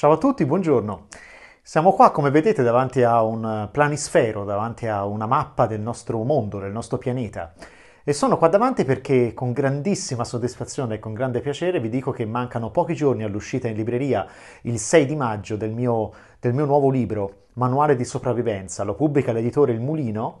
Ciao a tutti, buongiorno. Siamo qua, come vedete, davanti a un eh, planisfero, davanti a una mappa del nostro mondo, del nostro pianeta. E sono qua davanti perché con grandissima soddisfazione e con grande piacere vi dico che mancano pochi giorni all'uscita in libreria il 6 di maggio del mio, del mio nuovo libro, Manuale di sopravvivenza. Lo pubblica l'editore Il Mulino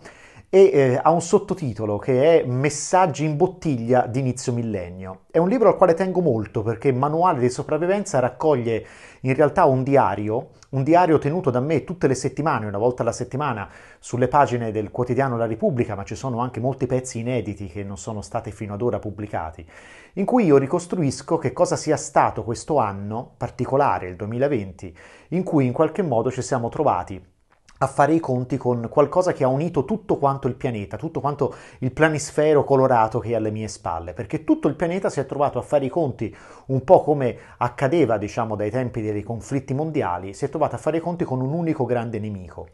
e eh, ha un sottotitolo che è Messaggi in bottiglia di inizio millennio. È un libro al quale tengo molto perché Manuale di sopravvivenza raccoglie in realtà un diario, un diario tenuto da me tutte le settimane, una volta alla settimana, sulle pagine del quotidiano La Repubblica, ma ci sono anche molti pezzi inediti che non sono stati fino ad ora pubblicati, in cui io ricostruisco che cosa sia stato questo anno particolare, il 2020, in cui in qualche modo ci siamo trovati a fare i conti con qualcosa che ha unito tutto quanto il pianeta, tutto quanto il planisfero colorato che è alle mie spalle, perché tutto il pianeta si è trovato a fare i conti, un po' come accadeva diciamo dai tempi dei conflitti mondiali, si è trovato a fare i conti con un unico grande nemico.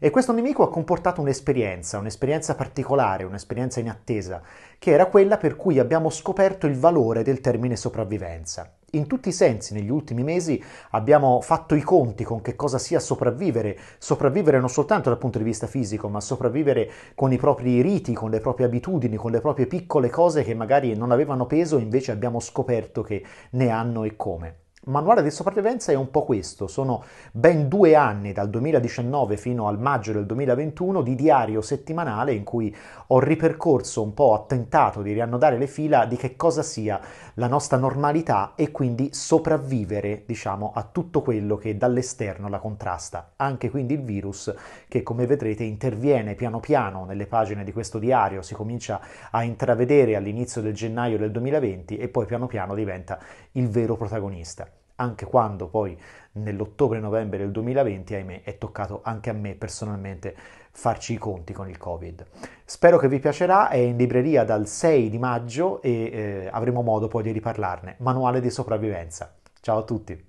E questo nemico ha comportato un'esperienza, un'esperienza particolare, un'esperienza inattesa, che era quella per cui abbiamo scoperto il valore del termine sopravvivenza. In tutti i sensi, negli ultimi mesi abbiamo fatto i conti con che cosa sia sopravvivere, sopravvivere non soltanto dal punto di vista fisico, ma sopravvivere con i propri riti, con le proprie abitudini, con le proprie piccole cose che magari non avevano peso, e invece abbiamo scoperto che ne hanno e come manuale di sopravvivenza è un po' questo, sono ben due anni dal 2019 fino al maggio del 2021 di diario settimanale in cui ho ripercorso un po', ho tentato di riannodare le fila di che cosa sia la nostra normalità e quindi sopravvivere diciamo a tutto quello che dall'esterno la contrasta, anche quindi il virus che come vedrete interviene piano piano nelle pagine di questo diario, si comincia a intravedere all'inizio del gennaio del 2020 e poi piano piano diventa il vero protagonista anche quando poi nell'ottobre-novembre del 2020, ahimè, è toccato anche a me personalmente farci i conti con il Covid. Spero che vi piacerà, è in libreria dal 6 di maggio e eh, avremo modo poi di riparlarne. Manuale di sopravvivenza. Ciao a tutti!